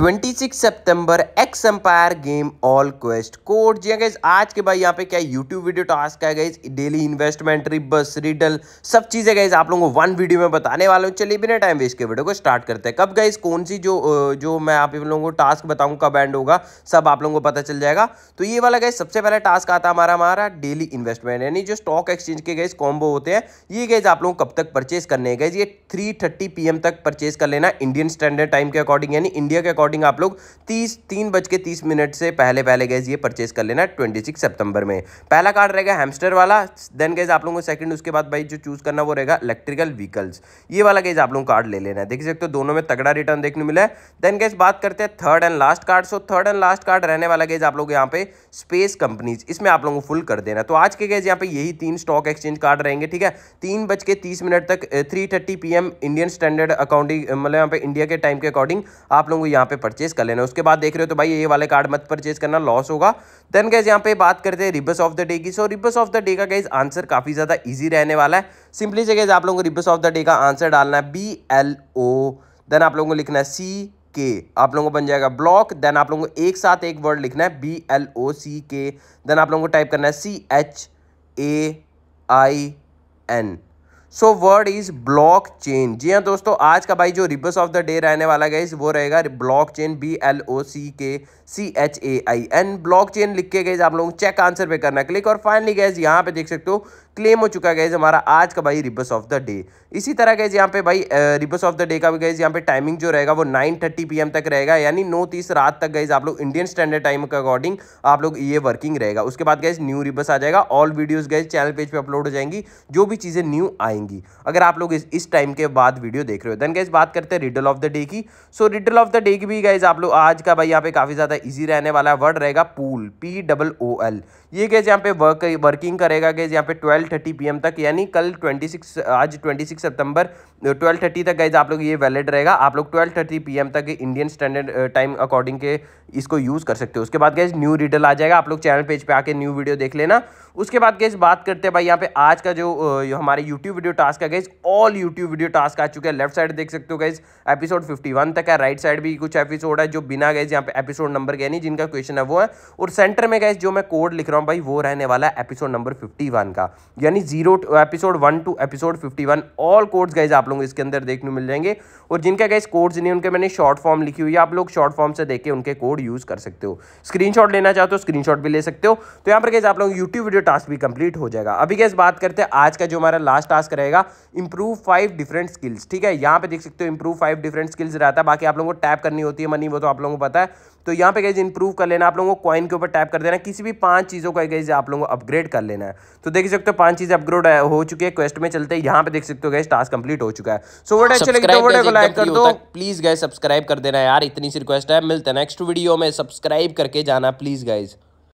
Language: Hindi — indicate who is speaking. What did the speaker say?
Speaker 1: 26 सितंबर X Empire game all quest code जी गाइज आज के भाई यहाँ पे क्या यूट्यूब वीडियो टास्क है guys daily investment rebus riddle सब चीज़ें गाइज आप लोगों को वन वीडियो में बताने वाले हूँ चलिए बिना टाइम वेस्ट के वीडियो को स्टार्ट करते हैं कब गाइज कौन सी जो जो मैं आप लोगों को टास्क बताऊँ कब एंड होगा सब आप लोगों को पता चल जाएगा तो ये वाला गाइज सबसे पहला टास्क आता है हमारा हमारा डेली इन्वेस्टमेंट यानी जो स्टॉक एक्सचेंज के गाइज कॉम्बो होते हैं ये गाइज आप लोगों कब तक परचेज करने गाइज ये थ्री थर्टी तक परचेज कर लेना इंडियन स्टैंडर्ड टाइम के अकॉर्डिंग यानी इंडिया के अकॉर्डिंग आप लोग तीस तीन बज के तीस मिनट से पहले पहले गैस ये परचेज कर लेना ट्वेंटी सिक्स सितंबर में पहला कार्ड रहेगा हेमस्टर वाला देन गैस आप लोगों को सेकंड उसके बाद भाई जो चूज़ करना वो रहेगा इलेक्ट्रिकल व्हीकल्स ये वाला गैस आप लोगों कार्ड ले लेना है देख सकते हो दोनों में तगड़ा रिटर्न देखने मिला है देन गैस बात करते हैं third and last card so third and last card रहने वाला गैस आप लोग यहाँ पे स्पेस कंपनीज इसमें आप लोगों को फुल कर देना तो आज के गैस यहाँ पे यही तीन स्टॉक एक्सचेंज कार्ड रहेंगे ठीक है तीन बज के तीस मिनट तक three thirty P M Indian standard accounting मतलब यहाँ पे इंडिया के टाइम के अकॉर्डिंग आप लोगों को यहाँ पे परचेज कर लेना उसके बाद देख रहे हो तो भाई ये वाले कार्ड मत परचेज करना लॉस होगा देन गैस यहाँ पे बात करते हैं रिबस ऑफ द डे की so rebus of the day का गैस आंसर काफ़ी ज़्यादा ईजी रहने वाला है सिंपली से गैस आप लोगों को रिबस ऑफ द डे का आंसर डालना है बी एल ओ देन आप लोगों को लिखना है सी के आप लोगों को बन जाएगा ब्लॉक देन आप लोगों को एक साथ एक वर्ड लिखना है बी एल ओ सी के देन आप लोगों को टाइप करना है C H A I N so word is blockchain जी हाँ दोस्तों आज का भाई जो रिबस ऑफ द डे रहने वाला गए वो रहेगा blockchain B L O C K C H A I N blockchain लिख के गए आप लोग चेक आंसर पे करना क्लिक और फाइनली गैस यहाँ पे देख सकते हो क्लेम हो चुका है गैज हमारा आज का भाई रिबस ऑफ द डे इसी तरह गए यहाँ पे भाई रिबस ऑफ द डे का भी गए यहाँ पे टाइमिंग जो रहेगा वो नाइन थर्टी पी एम तक रहेगा यानी नौ तीस रात तक गए आप लोग इंडियन स्टैंडर्ड टाइम के अकॉर्डिंग आप लोग ये वर्किंग रहेगा उसके बाद गए न्यू रिबस आ जाएगा all videos guys channel page पर अपलोड हो जाएंगी जो भी चीज़ें न्यू आएंगी अगर आप लोग इस टाइम के बाद वीडियो देख रहे हो देन गए बात करते हैं रिडल ऑफ द डे की so riddle of the day की भी गए आप लोग आज का भाई यहाँ पे काफ़ी ज़्यादा ईजी रहने वाला वर्ड रहेगा pool P double O L ये गए यहाँ पे वर्क वर्किंग करेगा गए यहाँ पे ट्वेल्व ट्वेल्व थर्टी पी तक यानी कल ट्वेंटी सिक्स आज ट्वेंटी सिक्स सितंबर ट्वेल्व थर्टी तक गाइज आप लोग ये वैलिड रहेगा आप लोग ट्वेल्व थर्टी पी तक इंडियन स्टैंडर्ड टाइम अकॉर्डिंग के इसको यूज़ कर सकते हो उसके बाद गाइज न्यू रिडल आ जाएगा आप लोग चैनल पेज पे आके न्यू वीडियो देख लेना उसके बाद गाइज बात करते हैं भाई यहाँ पे आज का जो हमारे यूट्यूब वीडियो टास्क है guys all YouTube video task आ चुके हैं लेफ्ट साइड देख सकते हो गाइज एपिसोड फिफ्टी तक है राइट साइड भी कुछ एपिसोड है जो बिना गए यहाँ पे एपिसोड नंबर के नहीं जिनका क्वेश्चन है वो है और सेंटर में गए जो मैं कोड लिख रहा हूँ भाई वो रहने वाला है एपिसोड नंबर 51 का यानी zero episode one two episode fifty one all codes guys आप लोग इसके अंदर देखने मिल जाएंगे और जिनका गाइज कोड्स नहीं उनके मैंने शॉर्ट फॉर्म लिखी हुई है आप लोग शॉर्ट फॉर्म से देख के उनके कोड यूज़ कर सकते हो स्क्रीनशॉट लेना चाहते हो स्क्रीनशॉट भी ले सकते हो तो यहाँ पर गाइज आप लोग यूट्यूब वीडियो टास्क भी कंप्लीट हो जाएगा अभी गैस बात करते हैं आज का जो हमारा लास्ट टास्क रहेगा इंप्रूव फाइव डिफरेंट स्किल्स ठीक है यहाँ पे देख सकते हो इंप्रूव फाइव डिफरेंट स्किल्स रहता है बाकी आप लोगों को टैप करनी होती है मनी वो तो आप लोगों को पता है तो यहाँ पे गाइज इंप्रूव कर लेना आप लोगों को कॉइन के ऊपर टैप कर देना किसी भी पांच चीज़ों का गाइज आप लोगों को अपग्रेड कर लेना है तो देख सकते हो पांच चीज अपग्रेड हो चुकी है क्वेस्ट में चलते हैं यहाँ पे देख सकते हो गए टास्क कंप्लीट हो चुका है सो वोट अच्छे लगे तो को लाइक कर दो प्लीज गए सब्सक्राइब कर देना यार इतनी सी रिक्वेस्ट है मिलते हैं नेक्स्ट वीडियो में सब्सक्राइब करके जाना प्लीज गाइज